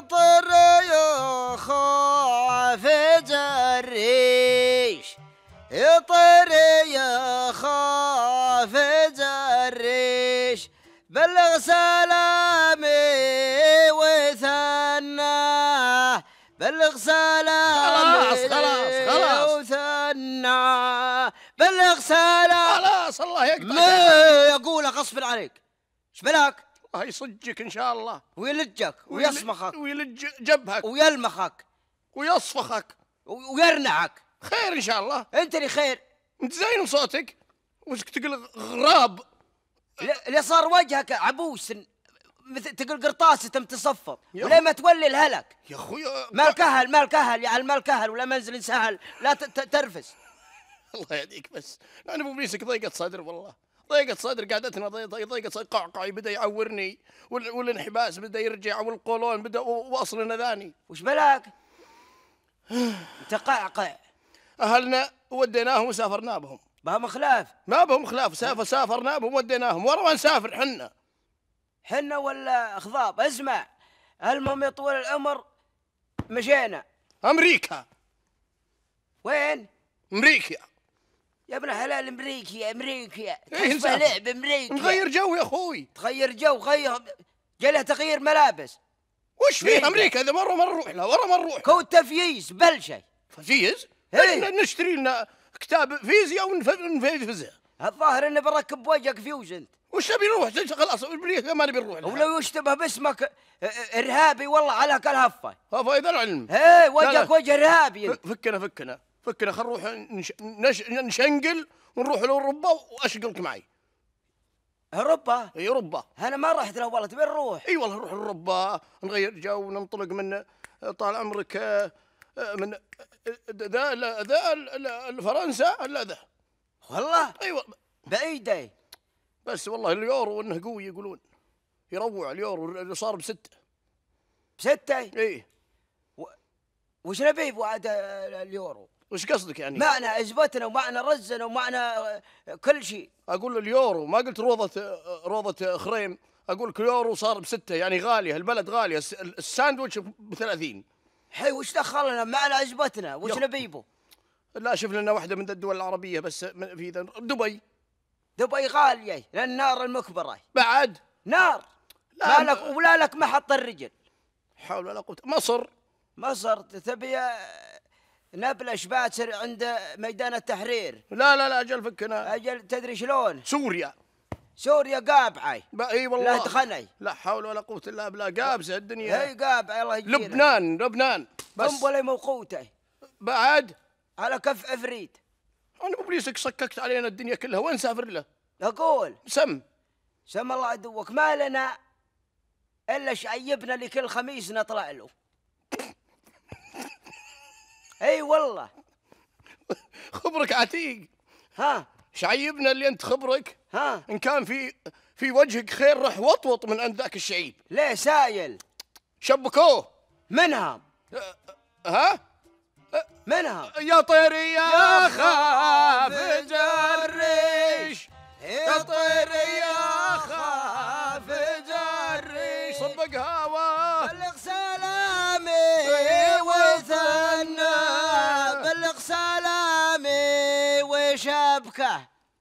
خاطر يخاف جريش يطر يخاف جريش بلغ سلامي وثناه بلغ سلامي خلاص خلاص خلاص وثناه بلغ سلامي خلاص الله يقطع ما يقول غصب عليك ايش بلاك الله يصجك ان شاء الله ويلجك ويصمخك ويلج جبهك ويلمخك ويصفخك ويرنعك خير ان شاء الله انت اللي خير انت زين صوتك وش تقول غراب اللي صار وجهك عبوس مثل تقول قرطاس تم تصفر ولا ما تولي الهلك يا اخوي ما الكهل ما الكهل يا ما الكهل ولا منزل سهل لا ترفس الله يهديك بس انا ابو بيسك ضيقت صدر والله ضيقة صدر قعدتنا ضيقة صدر قعقعي بدا يعورني والانحباس بدا يرجع والقولون بدا واصل نذاني وش بلاك؟ انت قعقع اهلنا وديناهم وسافرنا بهم بهم خلاف ما بهم خلاف سافر سافرنا بهم وديناهم ورا ما نسافر حنا حنا ولا خضاب اسمع المهم يطول العمر مشينا امريكا وين؟ امريكا يا ابن الحلال امريكي امريكي كيفه لعب امريكي نغير جو يا اخوي تغير جو غير قالها تغيير ملابس وش فيه امريكا هذا مره ما نروح لها ورا ما نروح كو تفييز بل شيء تفييز؟ إيه. نشتري لنا كتاب فيزياء ونفزه الظاهر انه بركب وجهك فيوز انت وش نبي نروح خلاص امريكا ما نبي نروح ولو يشتبه باسمك ارهابي والله على كل هفه اذا العلم ايه وجهك وجه ارهابي فكنا فكنا فكنا خل نروح نش... نش... نشنقل ونروح لاوروبا واشقلك معي اوروبا اي اوروبا انا ما رحت له والله تبي نروح اي والله نروح اوروبا نغير جو وننطلق من آه، طال عمرك آه، آه، من ذا ذا فرنسا الا ذا والله اي ايوه بعيده بس والله اليورو انه قوي يقولون يروع اليورو اللي صار بسته بسته؟ اي و... وش نبيه بعد اليورو؟ وش قصدك يعني؟ معنى عزبتنا ومعنى رزنا ومعنى كل شيء اقول اليورو ما قلت روضه روضه خريم اقول لك اليورو صار بسته يعني غاليه البلد غاليه الساندويتش ب 30 حي وش دخلنا معنى عزبتنا وش نبيبه؟ لا شفنا لنا واحده من الدول العربيه بس في دبي دبي غاليه لان نار المكبره بعد نار لا, لا لك ولا لك محط الرجل حول ولا قوه مصر مصر تبي نبلش باسر عند ميدان التحرير لا لا لا اجل فكنا اجل تدري شلون سوريا سوريا قابعه اي والله لا تخني لا حول ولا قوه الا بالله قابسه الدنيا اي قابعه الله يجينا لبنان لبنان بس قنبله موقوته بعد على كف عفريت انا ابليسك صككت علينا الدنيا كلها وين سافر له؟ اقول سم سم الله عدوك ما لنا الا شعيبنا اللي كل خميس نطلع له اي والله خبرك عتيق ها شعيبنا اللي انت خبرك ها ان كان في في وجهك خير رح وطوط من عند ذاك الشعيب ليه سايل شبكوه منهم أه، ها منهم أه، يا طيري يا خاف جريش يا طيري يا خاف جريش صبقها شابكه